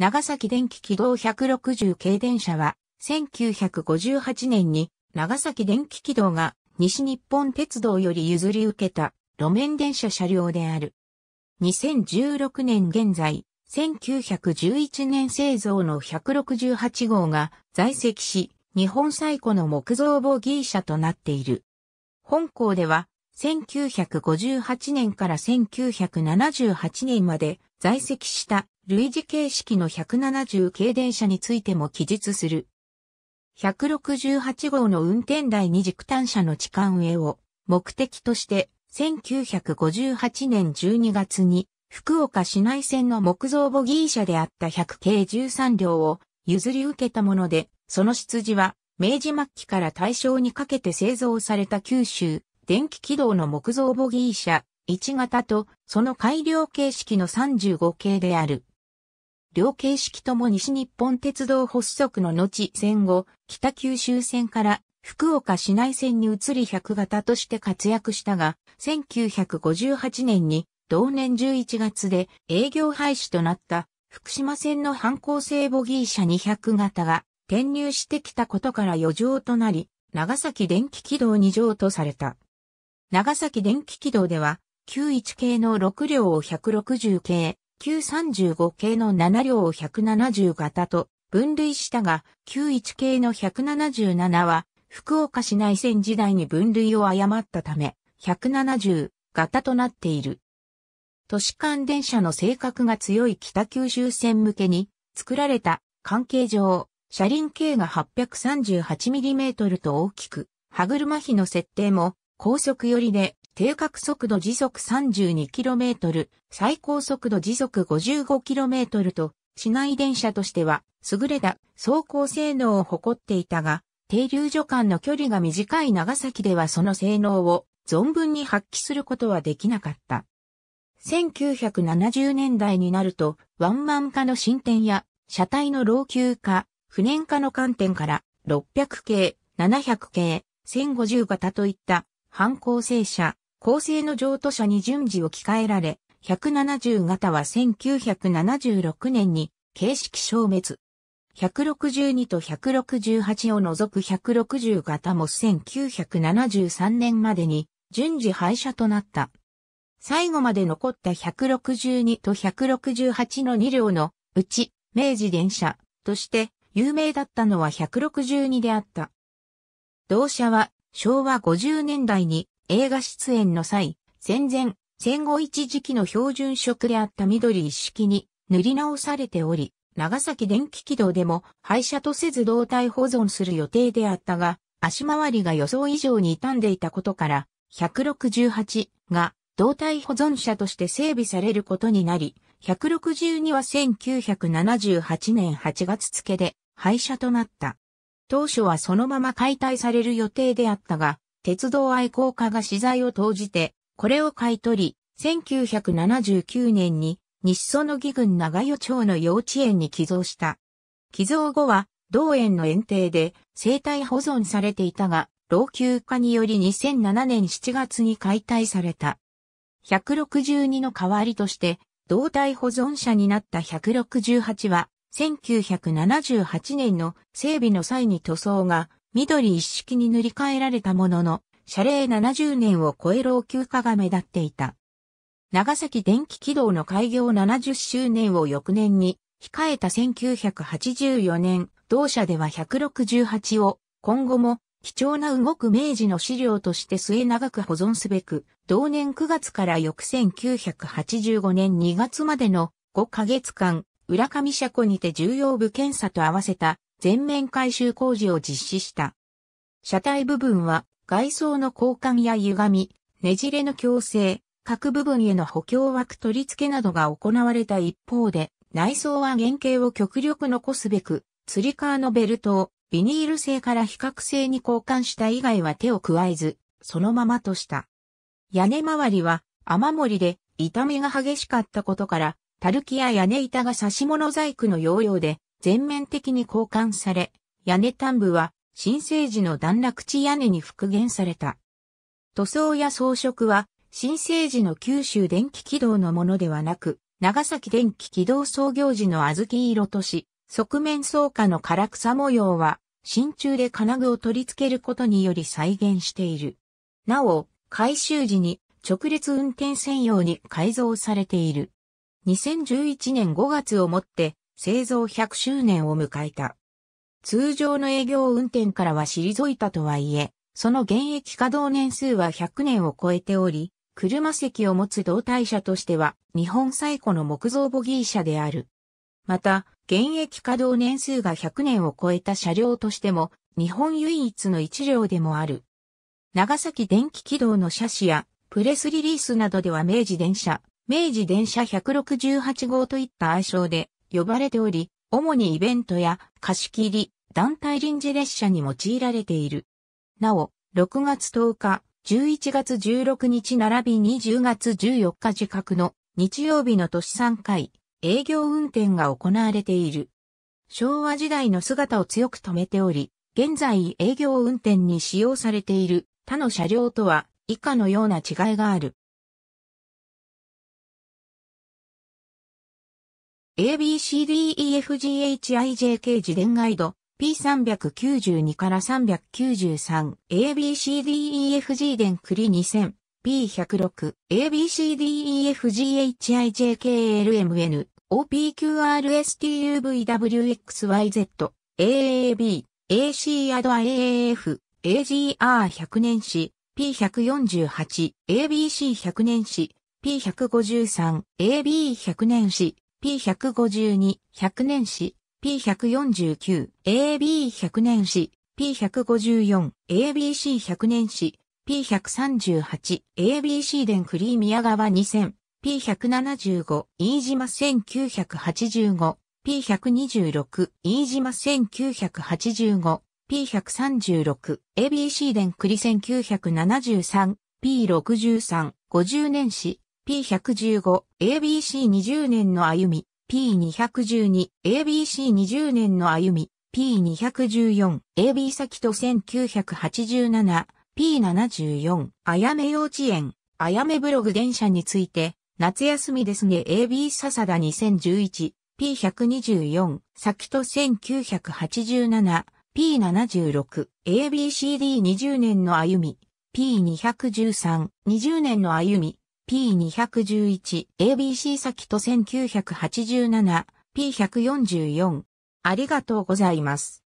長崎電気軌道160系電車は、1958年に長崎電気軌道が西日本鉄道より譲り受けた路面電車車両である。2016年現在、1911年製造の168号が在籍し、日本最古の木造ボギー車となっている。本校では、1958年から1978年まで在籍した類似形式の170系電車についても記述する。168号の運転台に軸単車の地換上を目的として1958年12月に福岡市内線の木造ボギー車であった100系13両を譲り受けたもので、その出自は明治末期から大正にかけて製造された九州電気軌道の木造ボギー車1型とその改良形式の35系である。両形式とも西日本鉄道発足の後戦後、北九州線から福岡市内線に移り100型として活躍したが、1958年に同年11月で営業廃止となった福島線の反抗性ボギー車200型が転入してきたことから余剰となり、長崎電気軌道2譲とされた。長崎電気軌道では、91系の6両を160系、935系の7両を170型と分類したが、91系の177は、福岡市内線時代に分類を誤ったため、170型となっている。都市間電車の性格が強い北九州線向けに作られた関係上、車輪径が 838mm と大きく、歯車比の設定も高速寄りで定格速度時速 32km、最高速度時速 55km と、市内電車としては、優れた走行性能を誇っていたが、停留所間の距離が短い長崎ではその性能を存分に発揮することはできなかった。1970年代になると、ワンマン化の進展や、車体の老朽化、不燃化の観点から、600系、700系、1050型といった、反抗性車、構成の譲渡者に順次置き換えられ、170型は1976年に形式消滅。162と168を除く160型も1973年までに順次廃車となった。最後まで残った162と168の2両のうち明治電車として有名だったのは162であった。同社は昭和50年代に映画出演の際、戦前、戦後一時期の標準色であった緑一式に塗り直されており、長崎電気軌道でも廃車とせず胴体保存する予定であったが、足回りが予想以上に傷んでいたことから、168が胴体保存車として整備されることになり、162は1978年8月付で廃車となった。当初はそのまま解体される予定であったが、鉄道愛好家が資材を投じて、これを買い取り、1979年に西園木郡長与町の幼稚園に寄贈した。寄贈後は、同園の園庭で生態保存されていたが、老朽化により2007年7月に解体された。162の代わりとして、胴体保存者になった168は、1978年の整備の際に塗装が緑一式に塗り替えられたものの、謝礼70年を超え老朽化が目立っていた。長崎電気軌道の開業70周年を翌年に控えた1984年、同社では168を今後も貴重な動く明治の資料として末長く保存すべく、同年9月から翌1985年2月までの5ヶ月間、浦上車庫にて重要部検査と合わせた全面改修工事を実施した。車体部分は外装の交換や歪み、ねじれの矯正、各部分への補強枠取り付けなどが行われた一方で、内装は原型を極力残すべく、釣り革のベルトをビニール製から比較製に交換した以外は手を加えず、そのままとした。屋根周りは雨漏りで痛みが激しかったことから、たるきや屋根板が差し物細工の要領で全面的に交換され、屋根端部は新生児の段落地屋根に復元された。塗装や装飾は新生児の九州電気軌道のものではなく、長崎電気軌道創業時の小豆色とし、側面草加の唐草模様は、真鍮で金具を取り付けることにより再現している。なお、改修時に直列運転専用に改造されている。2011年5月をもって製造100周年を迎えた。通常の営業運転からは退いたとはいえ、その現役稼働年数は100年を超えており、車席を持つ同体車としては日本最古の木造ボギー車である。また、現役稼働年数が100年を超えた車両としても日本唯一の一両でもある。長崎電気軌道の車種やプレスリリースなどでは明治電車、明治電車168号といった愛称で呼ばれており、主にイベントや貸し切り、団体臨時列車に用いられている。なお、6月10日、11月16日並びに10月14日時刻の日曜日の都市3回営業運転が行われている。昭和時代の姿を強く止めており、現在営業運転に使用されている他の車両とは以下のような違いがある。ABCDEFGHIJK 自伝ガイド P392 から393 ABCDEFG 伝クリ2000 P106 ABCDEFGHIJKLMN OPQRSTUVWXYZ AAB AC アド AAF AGR100 年史 P148 ABC100 年史 P153 AB100 年史 P152、100年史、P149、AB100 年史、P154、ABC100 年史、P138、ABC 電クリーミア川2000、P175、飯島1985、P126、飯島1985、P136、ABC 電クリ1973、P63、50年史、P115、ABC20 年の歩み、P212、ABC20 年の歩み、P214、AB 先と1987、P74、あやめ幼稚園、あやめブログ電車について、夏休みですね AB 笹田2011、P124、先と1987、P76、ABCD20 年の歩み、P213、20年の歩み、P211、ABC 先と1987、P144。ありがとうございます。